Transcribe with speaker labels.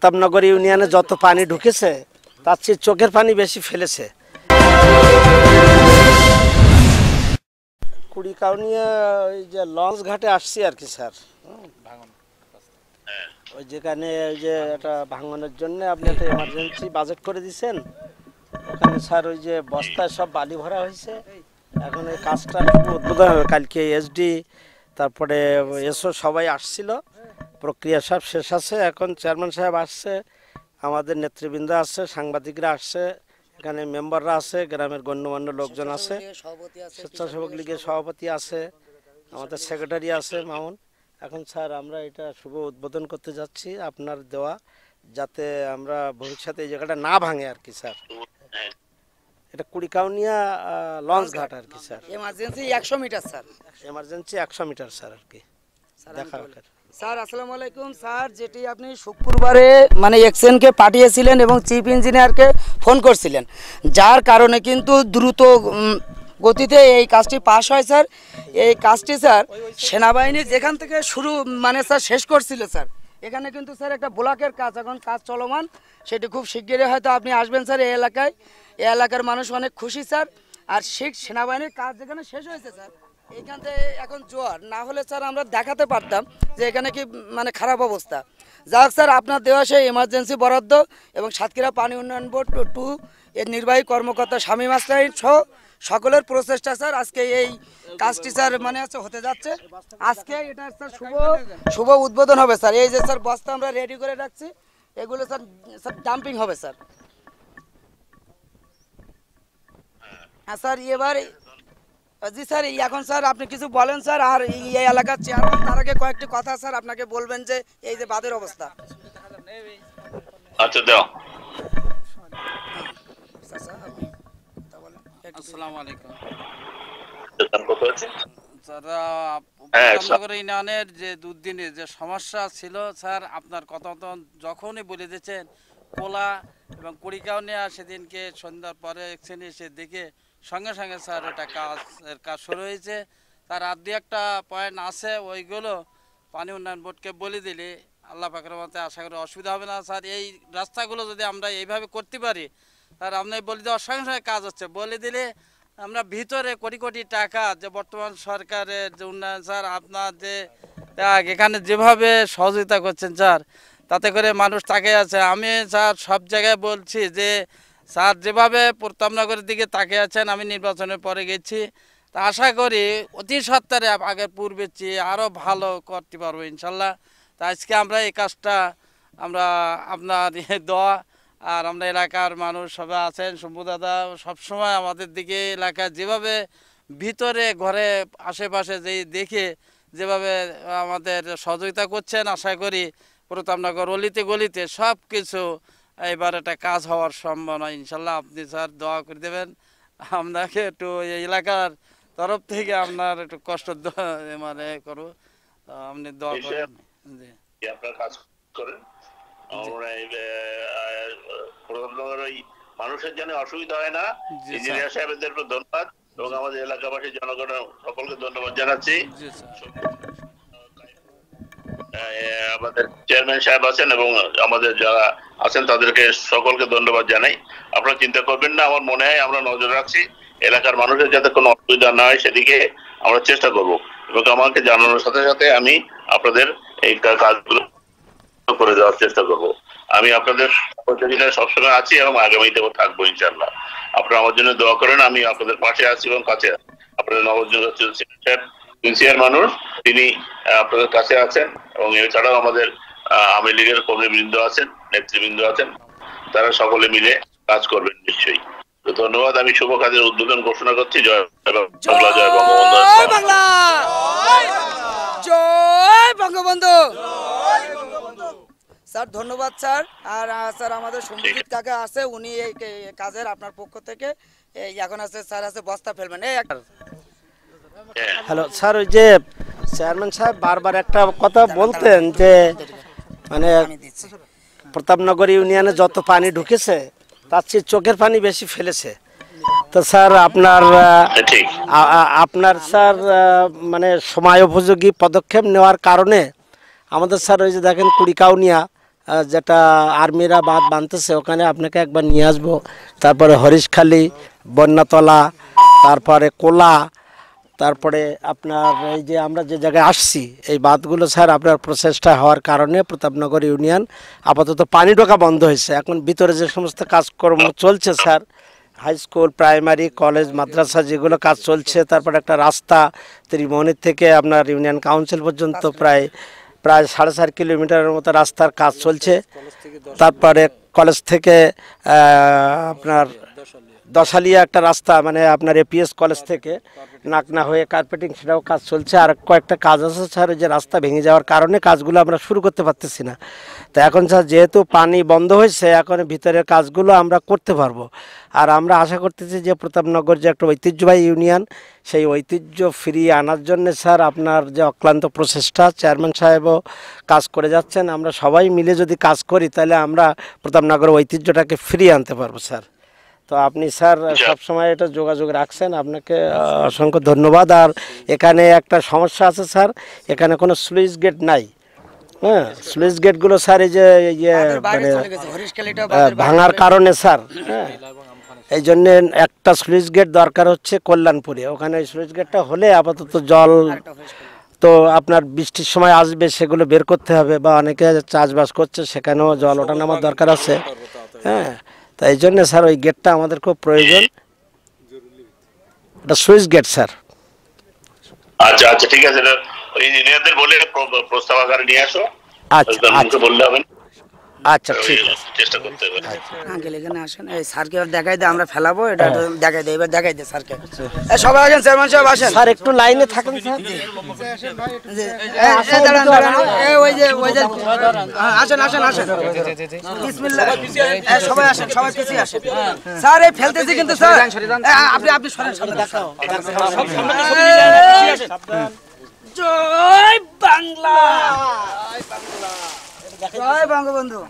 Speaker 1: প্রতাপনগর ইউনিয়নে যত পানি ঢুকেছে তার চেয়ে চোখের পানি বেশি ফেলেছে কুড়ি কাউনিয়া ওই যে লঞ্চ ঘাটে আসছি আর কি স্যার ওই যেখানে ওই যে একটা ভাঙনের জন্য আপনি একটা এমার্জেন্সি বাজেট করে দিয়েছেন ওখানে স্যার ওই যে বস্তায় সব বালি ভরা হয়েছে এখন এই কাজটা উদ্বোধন হবে কালকে এসডি তারপরে এসও সবাই আসছিল প্রক্রিয়া সব শেষ আছে এখন চেয়ারম্যান সাহেব আসছে আমাদের নেতৃবৃন্দ আছে সাংবাদিকরা আসছে এখানে মেম্বাররা আছে গ্রামের গণ্যমান্য লোকজন আছে স্বেচ্ছাসেবক লীগের সভাপতি আছে আমাদের সেক্রেটারি আছে মামুন এখন স্যার আমরা এটা শুভ উদ্বোধন করতে যাচ্ছি আপনার দেওয়া যাতে আমরা ভবিষ্যতে এই জায়গাটা না ভাঙে আর কি স্যার এটা কুড়িকাউনিয়া লঞ্চ ঘাট আর কি স্যার
Speaker 2: এমার্জেন্সি একশো মিটার স্যার
Speaker 1: এমার্জেন্সি একশো মিটার স্যার আর কি
Speaker 2: স্যার আসসালামু আলাইকুম স্যার যেটি আপনি শুক্রবারে মানে এক্সেনকে পাঠিয়েছিলেন এবং চিফ ইঞ্জিনিয়ারকে ফোন করছিলেন যার কারণে কিন্তু দ্রুত গতিতে এই কাজটি পাস হয় স্যার এই কাজটি স্যার সেনাবাহিনী যেখান থেকে শুরু মানে স্যার শেষ করছিল স্যার এখানে কিন্তু স্যার একটা ব্লকের কাজ এখন কাজ চলমান সেটি খুব শিগগিরই হয়তো আপনি আসবেন স্যার এই এলাকায় এই এলাকার মানুষ অনেক খুশি স্যার আর শিখ সেনাবাহিনীর কাজ যেখানে শেষ হয়েছে স্যার এখান থেকে এখন জোয়ার না হলে স্যার আমরা দেখাতে পারতাম যে এখানে কি মানে খারাপ অবস্থা যাক স্যার আপনার দেওয়া সেই এমার্জেন্সি বরাদ্দ এবং সাতক্ষীরা পানি উন্নয়ন বোর্ড টু এর নির্বাহী কর্মকর্তা শামীম আসলাইন সহ সকলের প্রচেষ্টা স্যার আজকে এই কাজটি স্যার মানে আছে হতে যাচ্ছে আজকে এটা স্যার শুভ শুভ উদ্বোধন হবে স্যার এই যে স্যার বস্তা আমরা রেডি করে রাখছি এগুলো স্যার স্যার ডাম্পিং হবে স্যার হ্যাঁ স্যার এবার জি স্যার এখন স্যার আপনি কিছু বলেন স্যার আর এই এলাকার চেয়ারম্যান তার আগে কয়েকটি কথা স্যার আপনাকে বলবেন যে এই যে বাদের অবস্থা
Speaker 3: আচ্ছা দাও
Speaker 4: আসসালামু আলাইকুম হ্যাঁ, স্যার যে দুদিনে যে সমস্যা ছিল স্যার আপনার কথা যখনই বলে দিয়েছেন কোলা এবং কুড়িগাঁও নেওয়া সেদিনকে সন্ধ্যার পরে এসে দেখে সঙ্গে সঙ্গে স্যার এটা এর কাজ শুরু হয়েছে তার আর দু একটা পয়েন্ট আছে ওইগুলো পানি উন্নয়ন বোর্ডকে বলে দিলে আল্লাহ পাখের মতে আশা করি অসুবিধা হবে না স্যার এই রাস্তাগুলো যদি আমরা এইভাবে করতে পারি স্যার আপনি বলে দেওয়ার সঙ্গে সঙ্গে কাজ হচ্ছে বলে দিলে আমরা ভিতরে কোটি কোটি টাকা যে বর্তমান সরকারের যে উন্নয়ন স্যার আপনার যে এখানে যেভাবে সহযোগিতা করছেন স্যার তাতে করে মানুষ তাকে আছে আমি স্যার সব জায়গায় বলছি যে স্যার যেভাবে প্রতাপনগরের দিকে তাকিয়ে আছেন আমি নির্বাচনের পরে গেছি তা আশা করি অতি সত্ত্বারে আগের পূর্বে চেয়ে আরও ভালো করতে পারবো ইনশাল্লাহ তা আজকে আমরা এই কাজটা আমরা আপনার দেওয়া আর আমরা এলাকার মানুষ সবাই আছেন শম্ভু দাদা সবসময় আমাদের দিকে এলাকা যেভাবে ভিতরে ঘরে আশেপাশে যেই দেখে যেভাবে আমাদের সহযোগিতা করছেন আশা করি প্রতাপনগর অলিতে গলিতে সব কিছু এবার একটা কাজ হওয়ার সম্ভাবনা ইনশাল্লাহ আপনি স্যার দোয়া করে দেবেন আপনাকে একটু এলাকার তরফ থেকে আপনার একটু কষ্ট মানে করো আপনি দোয়া করেন
Speaker 3: জি আপনার কাজ করেন মানুষের জন্য অসুবিধা হয় না ইঞ্জিনিয়ার সাহেবদের ধন্যবাদ এবং আমাদের এলাকাবাসী জনগণের সকলকে ধন্যবাদ জানাচ্ছি আমাদের চেয়ারম্যান সাহেব আছেন এবং আমাদের যারা আছেন তাদেরকে সকলকে ধন্যবাদ জানাই আপনারা চিন্তা করবেন না আমার মনে হয় আমরা নজর রাখছি এলাকার মানুষের যাতে কোনো অসুবিধা না হয় সেদিকে আমরা চেষ্টা করব এবং আমাকে জানানোর সাথে সাথে আমি আপনাদের এই কাজগুলো করে দেওয়ার চেষ্টা করব আমি আপনাদের সহযোগিতায় সবসময় আছি এবং আগামীতেও থাকবো ইনশাল্লাহ আপনারা আমার জন্য দোয়া করেন আমি আপনাদের পাশে আছি এবং কাছে আছি আপনাদের নবজন সিনসিয়ার মানুষ তিনি আপনাদের কাছে আছেন এবং এছাড়াও আমাদের আওয়ামী লীগের কর্মীবৃন্দ আছেন নেতৃবৃন্দ আছেন তারা সকলে মিলে কাজ করবেন নিশ্চয়ই ধন্যবাদ আমি শুভ কাজের উদ্বোধন ঘোষণা করছি জয়
Speaker 2: বাংলা জয় বঙ্গবন্ধু স্যার ধন্যবাদ স্যার আর স্যার আমাদের সঞ্জিত কাকা আছে উনি এই কাজের আপনার পক্ষ থেকে এখন আছে স্যার আছে বস্তা ফেলবেন এই একটা
Speaker 1: হ্যাঁ। হ্যালো স্যার ওই যে চেয়ারম্যান সাহেব বারবার একটা কথা বলতেন যে মানে প্রতাপনগর ইউনিয়নে যত পানি ঢুকেছে তার চেয়ে চোখের পানি বেশি ফেলেছে তো স্যার আপনার আপনার স্যার মানে সময় উপযোগী পদক্ষেপ নেওয়ার কারণে আমাদের স্যার ওই যে দেখেন কুড়িকাউনিয়া যেটা আর্মিরা বাঁধ বাঁধতেছে ওখানে আপনাকে একবার নিয়ে আসবো তারপরে হরিশখালি বন্যাতলা তারপরে কোলা তারপরে আপনার এই যে আমরা যে জায়গায় আসছি এই বাঁধগুলো স্যার আপনার প্রচেষ্টা হওয়ার কারণে প্রতাপনগর ইউনিয়ন আপাতত পানি ঢোকা বন্ধ হয়েছে এখন ভিতরে যে সমস্ত কাজকর্ম চলছে sir high school primary college মাদ্রাসা যেগুলো কাজ চলছে তারপরে একটা রাস্তা ত্রিমোহনির থেকে আপনার ইউনিয়ন কাউন্সিল পর্যন্ত প্রায় প্রায় সাড়ে চার কিলোমিটারের মতো রাস্তার কাজ চলছে তারপরে কলেজ থেকে আপনার দশালিয়া একটা রাস্তা মানে আপনার এপিএস কলেজ থেকে নাকনা হয়ে কার্পেটিং সেটাও কাজ চলছে আর কয়েকটা কাজ আছে স্যার যে রাস্তা ভেঙে যাওয়ার কারণে কাজগুলো আমরা শুরু করতে পারতেছি না তো এখন স্যার যেহেতু পানি বন্ধ হয়েছে এখন ভিতরের কাজগুলো আমরা করতে পারবো আর আমরা আশা করতেছি যে প্রতাপনগর যে একটা ঐতিহ্যবাহী ইউনিয়ন সেই ঐতিহ্য ফিরিয়ে আনার জন্য স্যার আপনার যে অক্লান্ত প্রচেষ্টা চেয়ারম্যান সাহেবও কাজ করে যাচ্ছেন আমরা সবাই মিলে যদি কাজ করি তাহলে আমরা প্রতাপনগরের ঐতিহ্যটাকে ফিরিয়ে আনতে পারবো স্যার তো আপনি স্যার আচ্ছা। সবসময় এটা যোগাযোগ রাখছেন আপনাকে অসংখ্য ধন্যবাদ আর এখানে একটা সমস্যা আছে স্যার এখানে কোনো সুইচ গেট নাই হ্যাঁ স্লুইস গেটগুলো স্যার এই যে ইয়ে মানে ভাঙার কারণে স্যার হ্যাঁ এই জন্য একটা স্লুইস গেট দরকার হচ্ছে কল্যাণপুরে ওখানে স্লুইস গেটটা হলে আপাতত জল তো আপনার বৃষ্টির সময় আসবে সেগুলো বের করতে হবে বা অনেকে চাষবাস করছে সেখানেও জল ওঠানামার দরকার আছে হ্যাঁ তাই এই জন্য স্যার ওই গেটটা আমাদের খুব প্রয়োজন এটা সুইচ গেট স্যার
Speaker 3: আচ্ছা আচ্ছা ঠিক আছে ওই ইঞ্জিনিয়ারদের বলে প্রস্তাব আকারে নিয়ে আসো আচ্ছা, আচ্ছা। বললে হবে আচ্ছা ঠিক আছে আঙ্কেল আচ্ছা।
Speaker 2: হ্যাঁ, এখানে আসেন এই স্যারকে দেখাই দে আমরা ফেলাবো এটা হ্যাঁ। দেখাই দে এবার দেখাই দে স্যারকে আচ্ছা। সবাই আসেন চেয়ারম্যান সাহেব আসেন স্যার একটু লাইনে থাকেন হ্যাঁ, দাঁড়ান দাঁড়ান ওই যে আসেন আসেন আসেন সবাই আসেন সবাই পিছিয়ে স্যার এই ফেলতেছি কিন্তু স্যার আপনি বাংলা জয় বঙ্গবন্ধু